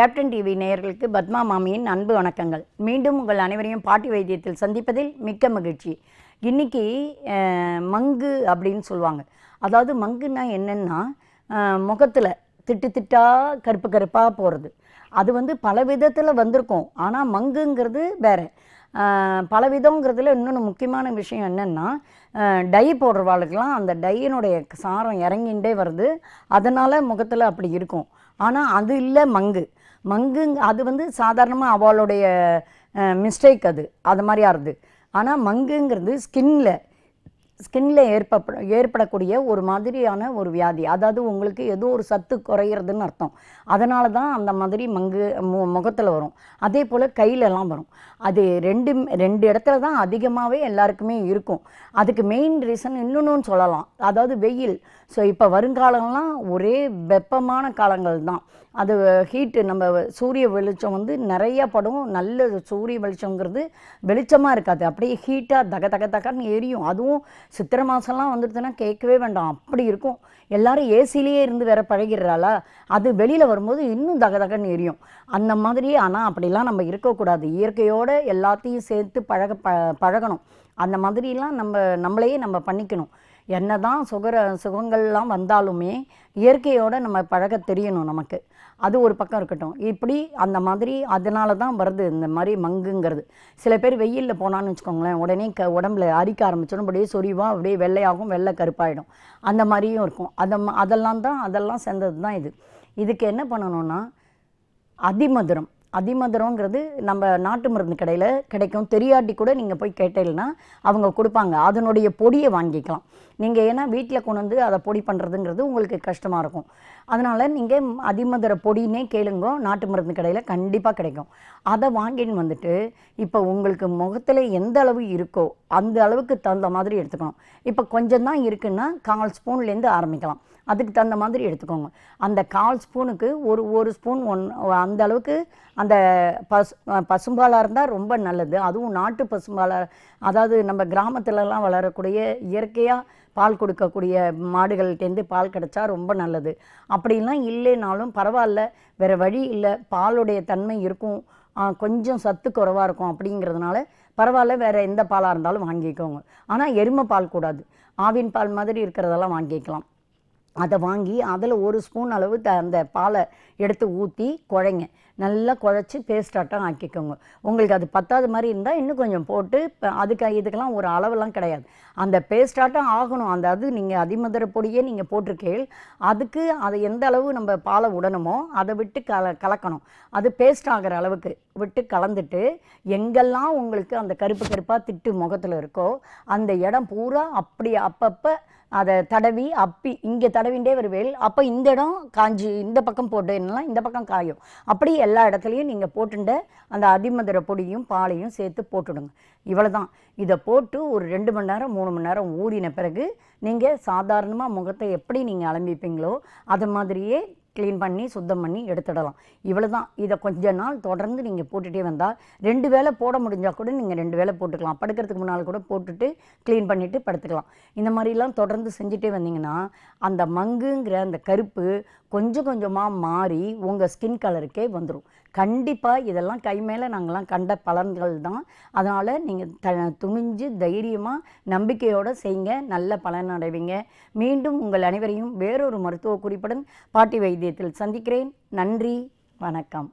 captain TV நேயர்களுக்கு பத்மா மாமியின் அன்பு வணக்கங்கள் மீண்டும் உங்கள் அனைவரையும் பாட்டி வைத்தியத்தில் சந்திப்பதில் மிக்க மகிழ்ச்சி இன்றைக்கி மங்கு அப்படின்னு சொல்லுவாங்க அதாவது மங்குன்னா என்னென்னா முகத்தில் திட்டு திட்டாக கருப்பு கருப்பாக போகிறது அது வந்து பல விதத்தில் வந்திருக்கும் ஆனால் மங்குங்கிறது வேறு பல விதங்கிறதுல இன்னொன்று முக்கியமான விஷயம் என்னென்னா டை போடுறவாளுக்கெல்லாம் அந்த டையினுடைய சாரம் இறங்கிண்டே வருது அதனால் முகத்தில் அப்படி இருக்கும் ஆனால் அது இல்லை மங்கு மங்குங்க அது வந்து சாதாரணமாக அவளுடைய மிஸ்டேக் அது அது மாதிரியா இருது ஆனால் மங்குங்கிறது ஸ்கின்னில் ஸ்கின்னில் ஏற்பட ஏற்படக்கூடிய ஒரு மாதிரியான ஒரு வியாதி அதாவது உங்களுக்கு ஏதோ ஒரு சத்து குறையிறதுன்னு அர்த்தம் அதனால தான் அந்த மாதிரி மங்கு மு முகத்தில் வரும் அதே போல் கையிலலாம் வரும் அது ரெண்டு ரெண்டு இடத்துல தான் அதிகமாகவே எல்லாருக்குமே இருக்கும் அதுக்கு மெயின் ரீசன் இன்னொன்னு சொல்லலாம் அதாவது வெயில் ஸோ இப்போ வருங்காலம்லாம் ஒரே வெப்பமான காலங்கள் தான் அது ஹீட்டு நம்ம சூரிய வெளிச்சம் வந்து நிறையா படும் நல்ல சூரிய வெளிச்சங்கிறது வெளிச்சமாக இருக்காது அப்படியே ஹீட்டாக தக தக தகன்னு எரியும் அதுவும் சித்திரை மாதம்லாம் வந்துடுதுன்னா கேட்கவே வேண்டாம் அப்படி இருக்கும் எல்லாரும் ஏசிலேயே இருந்து வேற பழகிறாளா அது வெளியில் வரும்போது இன்னும் தக தகன்னு எரியும் அந்த மாதிரி ஆனால் அப்படிலாம் நம்ம இருக்கக்கூடாது இயற்கையோடு எல்லாத்தையும் சேர்த்து பழக ப பழகணும் அந்த மாதிரிலாம் நம்ம நம்மளையே நம்ம பண்ணிக்கணும் என்ன தான் சுகர சுகங்கள்லாம் வந்தாலுமே இயற்கையோடு நம்ம பழக தெரியணும் நமக்கு அது ஒரு பக்கம் இருக்கட்டும் இப்படி அந்த மாதிரி அதனால தான் வருது இந்த மாதிரி மங்குங்கிறது சில பேர் வெயிலில் போனான்னு வச்சுக்கோங்களேன் உடனே க உடம்புல அரிக்க ஆரம்பிச்சிடும் அப்படியே சொரிவாக அப்படியே வெள்ளையாகும் வெள்ளை கருப்பாயிடும் அந்த மாதிரியும் இருக்கும் அதை அதெல்லாம் தான் அதெல்லாம் சேர்ந்தது தான் இது இதுக்கு என்ன பண்ணணும்னா அதிமதுரம் அதிமதுரங்கிறது நம்ம நாட்டு மருந்து கடையில் கிடைக்கும் தெரியாட்டி கூட நீங்கள் போய் கேட்டீங்கன்னா அவங்க கொடுப்பாங்க அதனுடைய பொடியை வாங்கிக்கலாம் நீங்கள் ஏன்னா வீட்டில் கொண்டு வந்து அதை பொடி பண்ணுறதுங்கிறது உங்களுக்கு கஷ்டமாக இருக்கும் அதனால் நீங்கள் அதிமதுர பொடினே கேளுங்க நாட்டு மருந்து கடையில் கண்டிப்பாக கிடைக்கும் அதை வாங்கின்னு வந்துட்டு இப்போ உங்களுக்கு முகத்தில் எந்த அளவு இருக்கோ அந்த அளவுக்கு தகுந்த மாதிரி எடுத்துக்கணும் இப்போ கொஞ்சம் தான் இருக்குன்னா கால் ஸ்பூன்லேருந்து ஆரம்பிக்கலாம் அதுக்கு தகுந்த மாதிரி எடுத்துக்கோங்க அந்த கால் ஸ்பூனுக்கு ஒரு ஒரு ஸ்பூன் ஒன் அந்த அளவுக்கு அந்த பசு பசும்பாலாக இருந்தால் ரொம்ப நல்லது அதுவும் நாட்டு பசும்பாலாக அதாவது நம்ம கிராமத்துலலாம் வளரக்கூடிய இயற்கையாக பால் கொடுக்கக்கூடிய மாடுகள்கிட்டேருந்து பால் கிடச்சா ரொம்ப நல்லது அப்படிலாம் இல்லைனாலும் பரவாயில்ல வேறு வழி இல்லை பாலுடைய தன்மை இருக்கும் கொஞ்சம் சத்து குறைவாக இருக்கும் அப்படிங்கிறதுனால பரவாயில்ல வேறு எந்த பாலாக இருந்தாலும் வாங்கிக்கோங்க ஆனால் எருமை பால் கூடாது ஆவின் பால் மாதிரி இருக்கிறதெல்லாம் வாங்கிக்கலாம் அதை வாங்கி அதில் ஒரு ஸ்பூன் அளவு த அந்த பாலை எடுத்து ஊற்றி குழைங்க நல்லா குழச்சி பேஸ்டாட்டம் ஆக்கிக்கோங்க உங்களுக்கு அது பத்தாத மாதிரி இருந்தால் இன்னும் கொஞ்சம் போட்டு அதுக்கு இதுக்கெல்லாம் ஒரு அளவெல்லாம் கிடையாது அந்த பேஸ்டாட்டம் ஆகணும் அந்த அது நீங்கள் அதிமதுர பொடியே நீங்கள் போட்டிருக்கீள் அதுக்கு அது எந்த அளவு நம்ம பாலை உடணுமோ அதை விட்டு கல கலக்கணும் அது பேஸ்ட் ஆகிற அளவுக்கு விட்டு கலந்துட்டு எங்கெல்லாம் உங்களுக்கு அந்த கருப்பு கருப்பாக திட்டு முகத்தில் இருக்கோ அந்த இடம் பூரா அப்படி அப்பப்போ அதை தடவி அப்பி இங்கே தடவிண்டே வருவேல் அப்போ இந்த இடம் காஞ்சி இந்த பக்கம் போட்டேன்னா இந்த பக்கம் காயும் அப்படி எல்லா இடத்துலையும் நீங்கள் போட்டுண்ட அந்த அதிமதுர பொடியும் பாலையும் சேர்த்து போட்டுடுங்க இவ்வளோ தான் இதை போட்டு ஒரு ரெண்டு மணி நேரம் மூணு மணி நேரம் ஊறின பிறகு நீங்கள் சாதாரணமாக முகத்தை எப்படி நீங்கள் அலம்பிப்பீங்களோ அது மாதிரியே க்ளீன் பண்ணி சுத்தம் பண்ணி எடுத்துடலாம் இவ்வளோ தான் இதை கொஞ்ச நாள் தொடர்ந்து நீங்கள் போட்டுகிட்டே வந்தால் ரெண்டு வேலை போட முடிஞ்சால் கூட நீங்கள் ரெண்டு வேலை போட்டுக்கலாம் படுக்கிறதுக்கு முன்னால் கூட போட்டுட்டு க்ளீன் பண்ணிவிட்டு படுத்துக்கலாம் இந்த மாதிரிலாம் தொடர்ந்து செஞ்சுட்டே வந்தீங்கன்னா அந்த மங்குங்கிற அந்த கருப்பு கொஞ்சம் கொஞ்சமாக மாறி உங்கள் ஸ்கின் கலருக்கே வந்துடும் கண்டிப்பாக இதெல்லாம் கை மேலே நாங்கள்லாம் கண்ட பலன்கள் தான் அதனால் நீங்கள் த துணிஞ்சு தைரியமாக நம்பிக்கையோடு செய்யுங்க நல்ல பலன் அடைவீங்க மீண்டும் உங்கள் அனைவரையும் வேறொரு மருத்துவ குறிப்புடன் பாட்டி வைத்தியத்தில் சந்திக்கிறேன் நன்றி வணக்கம்